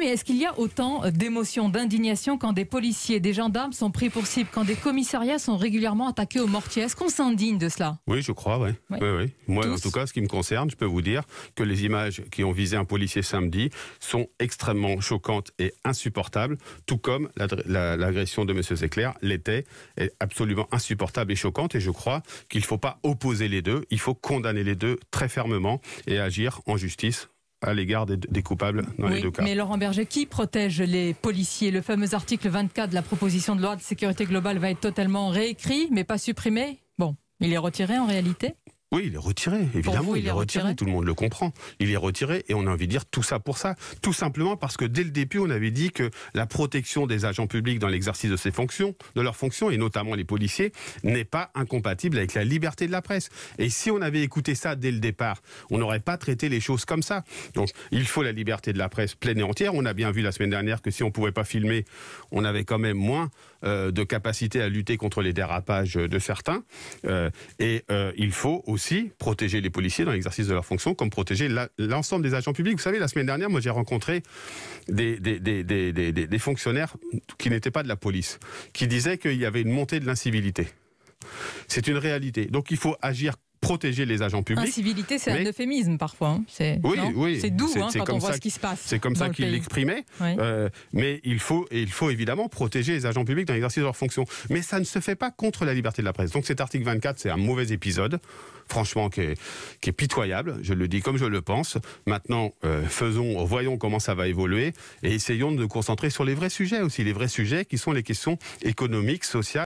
mais est-ce qu'il y a autant euh, d'émotion, d'indignation quand des policiers, des gendarmes sont pris pour cible, quand des commissariats sont régulièrement attaqués au mortier Est-ce qu'on s'indigne de cela Oui, je crois, oui. Moi, en tout cas, ce qui me concerne, je peux vous dire que les images qui ont visé un policier samedi sont extrêmement choquantes et insupportables, tout comme l'agression de M. Séclair l'était, est absolument insupportable et choquante. Et je crois qu'il ne faut pas opposer les deux, il faut condamner les deux très fermement et agir en justice à l'égard des, coupables dans les deux cas. Mais Laurent Berger, qui protège les policiers Le fameux article 24 de la proposition de loi de sécurité globale va être totalement réécrit, mais pas supprimé Bon, il est retiré en réalité oui, il est retiré, évidemment, il, est retiré. tout le monde le comprend. Il est retiré et on a envie de dire tout ça pour ça. Tout simplement parce que dès le début, on avait dit que la protection des agents publics dans l'exercice de ses fonctions, de leurs fonctions, et notamment les policiers, n'est pas incompatible avec la liberté de la presse. Et si on avait écouté ça dès le départ, on n'aurait pas traité les choses comme ça. Donc, il faut la liberté de la presse pleine et entière. On a bien vu la semaine dernière que si on pouvait pas filmer, on avait quand même moins euh, de capacité à lutter contre les dérapages de certains. Euh, et euh, il faut aussi protéger les policiers dans l'exercice de leur fonction, comme protéger l'ensemble des agents publics. Vous savez, la semaine dernière, moi j'ai rencontré des, fonctionnaires qui n'étaient pas de la police, qui disaient qu'il y avait une montée de l'incivilité. C'est une réalité. Donc il faut agir protéger les agents publics. Incivilité, c'est un euphémisme parfois. Hein. C'est, c'est doux hein, quand on voit ce qui se passe. C'est comme ça qu'il l'exprimait. Euh, mais il faut, et il faut évidemment protéger les agents publics dans l'exercice de leurs fonctions. Mais ça ne se fait pas contre la liberté de la presse. Donc cet article 24, c'est un mauvais épisode, franchement, qui est, pitoyable. Je le dis comme je le pense. Maintenant, euh, faisons, voyons comment ça va évoluer et essayons de nous concentrer sur les vrais sujets aussi, les vrais sujets qui sont les questions économiques, sociales.